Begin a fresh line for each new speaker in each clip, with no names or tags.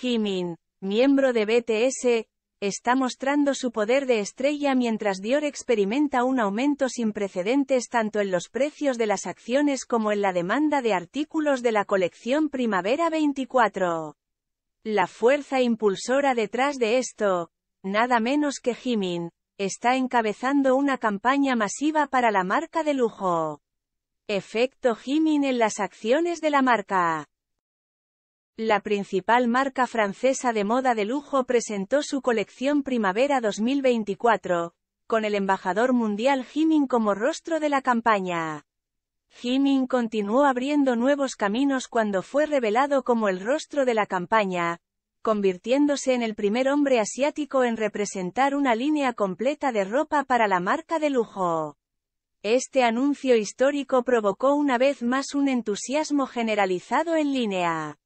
Jimin, miembro de BTS, está mostrando su poder de estrella mientras Dior experimenta un aumento sin precedentes tanto en los precios de las acciones como en la demanda de artículos de la colección Primavera 24. La fuerza impulsora detrás de esto, nada menos que Jimin, está encabezando una campaña masiva para la marca de lujo. Efecto Jimin en las acciones de la marca. La principal marca francesa de moda de lujo presentó su colección Primavera 2024, con el embajador mundial Jimin como rostro de la campaña. Jimin continuó abriendo nuevos caminos cuando fue revelado como el rostro de la campaña, convirtiéndose en el primer hombre asiático en representar una línea completa de ropa para la marca de lujo. Este anuncio histórico provocó una vez más un entusiasmo generalizado en línea.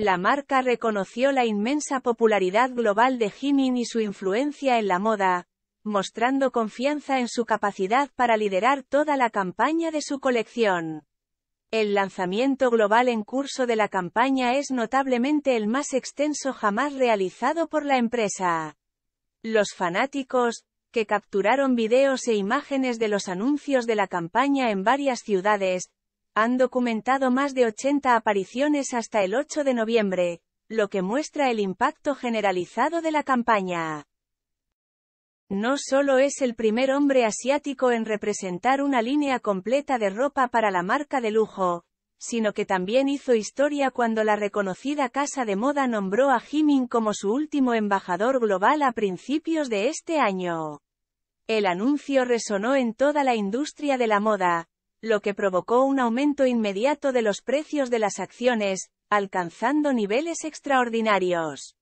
La marca reconoció la inmensa popularidad global de Jimin y su influencia en la moda, mostrando confianza en su capacidad para liderar toda la campaña de su colección. El lanzamiento global en curso de la campaña es notablemente el más extenso jamás realizado por la empresa. Los fanáticos, que capturaron videos e imágenes de los anuncios de la campaña en varias ciudades, han documentado más de 80 apariciones hasta el 8 de noviembre, lo que muestra el impacto generalizado de la campaña. No solo es el primer hombre asiático en representar una línea completa de ropa para la marca de lujo, sino que también hizo historia cuando la reconocida casa de moda nombró a Jimin como su último embajador global a principios de este año. El anuncio resonó en toda la industria de la moda, lo que provocó un aumento inmediato de los precios de las acciones, alcanzando niveles extraordinarios.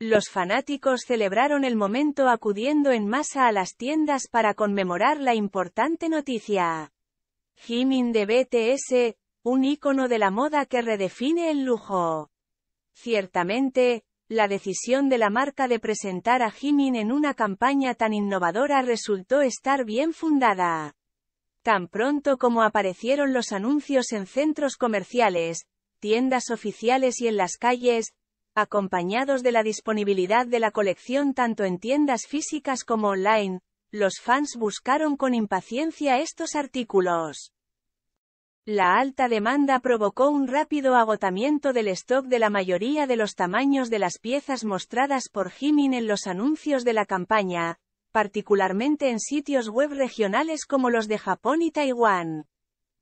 Los fanáticos celebraron el momento acudiendo en masa a las tiendas para conmemorar la importante noticia. Jimin de BTS, un ícono de la moda que redefine el lujo. Ciertamente, la decisión de la marca de presentar a Jimin en una campaña tan innovadora resultó estar bien fundada. Tan pronto como aparecieron los anuncios en centros comerciales, tiendas oficiales y en las calles, acompañados de la disponibilidad de la colección tanto en tiendas físicas como online, los fans buscaron con impaciencia estos artículos. La alta demanda provocó un rápido agotamiento del stock de la mayoría de los tamaños de las piezas mostradas por Jimin en los anuncios de la campaña, particularmente en sitios web regionales como los de Japón y Taiwán.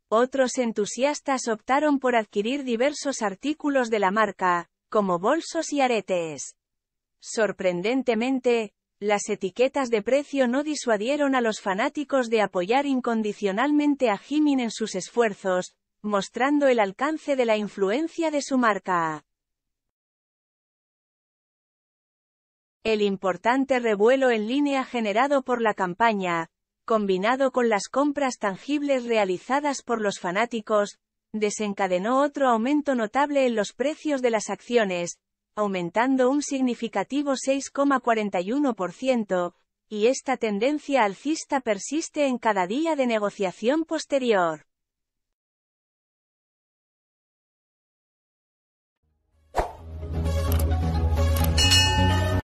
Otros entusiastas optaron por adquirir diversos artículos de la marca, como bolsos y aretes. Sorprendentemente, las etiquetas de precio no disuadieron a los fanáticos de apoyar incondicionalmente a Jimin en sus esfuerzos, mostrando el alcance de la influencia de su marca. El importante revuelo en línea generado por la campaña, combinado con las compras tangibles realizadas por los fanáticos, desencadenó otro aumento notable en los precios de las acciones, aumentando un significativo 6,41%, y esta tendencia alcista persiste en cada día de negociación posterior.